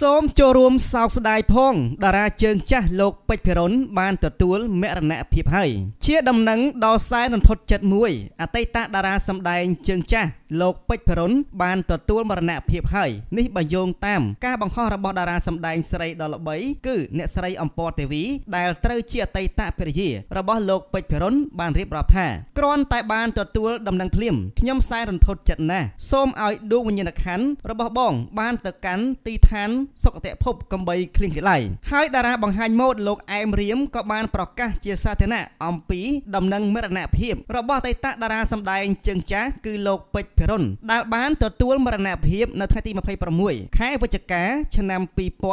សូមចូលរួមសោកស្ដាយផងតារាជើងចាស់លោកពេជ្រភិរុនបានទទួលមរណភាពហើយជាដំណឹងដល់សែនរន្ធត់ចិត្តមួយអតីតតារាសម្ដែងជើងចាស់លោកពេជ្រភិរុនបានទទួលមរណភាពហើយនេះបើយោងតាមការបង្ហោះរបស់តារាសម្ដែងស្រីដ៏ល្បីគឺអ្នកស្រីអំពរទេវីដែលត្រូវជាអតីតភរិយារបស់លោកពេជ្រភិរុនបានរៀបរាប់ថាគ្រាន់តែបានទទួលដំណឹងភ្លាមខ្ញុំសែនរន្ធត់ចិត្តណាស់សូមឲ្យដួងវិញ្ញាណខណ្ឌរបស់បងបានទៅកាន់ទីឋានសុគតិភពកំបីឃ្លៀងឃ្លៃហើយតារាបង្ហាញម៉ូដលោកអែមរៀមក៏បានប្រកាសជាសាធារណៈអំពីដំណឹងមរណភាព របស់អតីតតារាសម្ដែងជើងចាស់គឺលោកពេជ្រភិរុនដែលបានទទួលមរណភាព នៅថ្ងៃទី26ខែវិច្ឆិកា ឆ្នាំ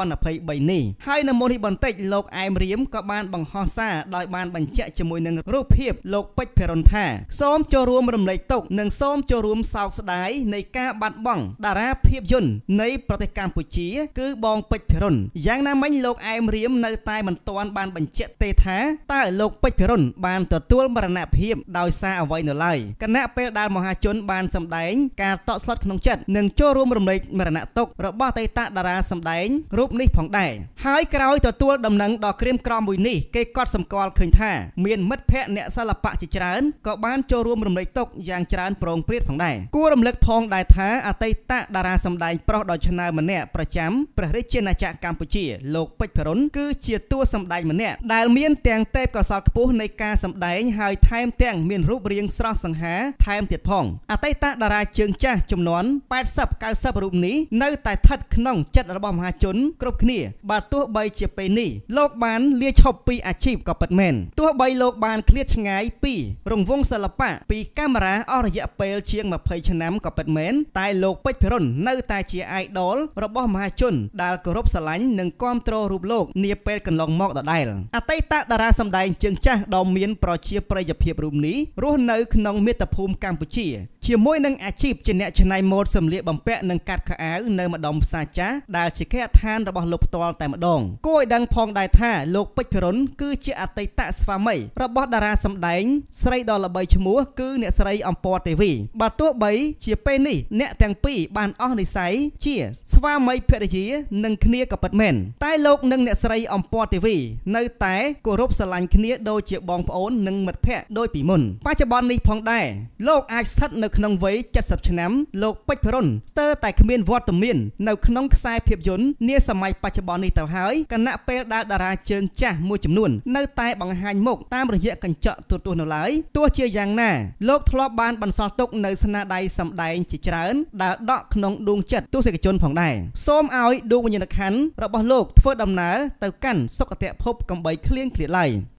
2023នេះហើយនៅមុននេះបន្តិចលោកអែមរៀមក៏បានបង្ហោះសារដោយបានបញ្ជាក់ជាមួយនឹងរូបភាពលោកពេជ្រភិរុនថាសូមចូលរួមរំលែកទុក្ខនិងសូមចូលរួម សោកស្ដាយនៃការបាត់បង់តារាភាពយន្តនៃប្រទេសកម្ពុជាគឺបងពេជ្រភិរុនយ៉ាងណាមិញលោកអែមរៀមនៅ តែមិនទាន់បានបញ្ជាក់ទេថាតើលោកពេជ្រភិរុនបានទទួល មរណភាពដោយសារអ្វីនៅឡើយគណៈពេលដែលមហាជនបានសម្ដែងការតក់ស្លុតក្នុងចិត្តនិងចូលរួមរំលែកមរណទុក្ខរបស់តេតាតារាសម្ដែងរូបនេះផងដែរហើយក្រោយទទួលដំណឹងដល់ក្រៀមក្រំមួយនេះគេក៏សម្គាល់ឃើញថាមានមិត្តភ័ក្តិអ្នកសិល្បៈជាច្រើនក៏បានចូលរួមរំលែកទុក្ខយ៉ាងច្រើនប្រងព្រាតផងដែរគួររំលឹកផងដែរថាអតីតតារាសម្ដែងប្រុសដ៏ឆ្នើមម្នាក់ប្រចាំព្រះរាជាណាចក្រកម្ពុជា លោកពេជ្រភិរុនគឺជាតួសម្ដែងម្នាក់ដែលមានទាំងទេពកោសល្យខ្ពស់នៃការសម្ដែងហើយថែមទាំងមានរូបរាងស្រស់សង្ហាថែមទៀតផងអតីតតារាជើងចាស់ចំនួន80 90រូបនេះនៅតែស្ថិតក្នុងចិត្តរបស់មហាជនគ្រប់គ្នាបើទោះបីជាពេលនេះលោកបានលាឈប់ពីអាជីពក៏ពិតមែនទោះបីលោកបានឃ្លាតឆ្ងាយពីរង្វង់សិល្បៈពីកាមេរ៉ាអស់រយៈពេលជាង20ឆ្នាំក៏ពិតមែនតែលោកពេជ្រភិរុននៅតែជា idol របស់មហាជនជនដែលគោរពស្រឡាញ់និងគាំទ្ររូបលោកនាពេលកន្លងមកដដែលអតីតតារាសម្ដែងជើងចាស់ដ៏មានប្រជាប្រិយភាពរូបនេះរស់នៅក្នុងមាតុភូមិកម្ពុជាជាមួយនឹងអាជីពជាអ្នកច្នៃម៉ូដសម្លៀកបំពាក់និងកាត់ខោអាវនៅម្ដុំផ្សារចាស់ដែលជាគេហដ្ឋានរបស់លោកផ្ទាល់តែម្ដងគួរឲ្យដឹងផងដែរថាលោកពេជ្រភិរុនគឺជាអតីតស្វាមីរបស់តារាសម្ដែងស្រីដ៏ល្បីឈ្មោះគឺអ្នកស្រីអំពរទេវីបើទោះបីជាពេលនេះអ្នកទាំងពីរបានអស់និស្ស័យជាស្វាមីភរិយានិងគ្នាក៏ពិតមែនតែលោកនិងអ្នកស្រីអំពរទេវីនៅតែគោរពស្រឡាញ់គ្នាដូចជាបងប្អូននិងមិត្តភ័ក្តិដោយពីមុនបច្ចុប្បន្ននេះផងដែរលោកអាចស្ថិតនៅក្នុងវ័យ70ឆ្នាំលោកពេជ្រភិរុនស្ទើរតែគ្មានវត្តមាននៅក្នុងខ្សែភាពយន្តនាសម័យបច្ចុប្បន្ននេះទៅហើយគណៈពេលដែលតារាជើងចាស់មួយចំនួននៅ តែបង្ហាញមុខតាមរយៈកញ្ចក់ទូរទស្សន៍នៅឡើយទោះជាយ៉ាងណាលោកធ្លាប់បានបន្សល់ទុកនៅស្នាដៃសម្ដែងជាច្រើនដែលដក់ក្នុងដួងចិត្តទស្សនិកជនផងដែរសូមឲ្យដួងវិញ្ញាណខណ្ឌរបស់លោក ធ្វើដំណើរទៅកាន់សុគតិភពកំបីឃ្លៀងឃ្លាតឡើយ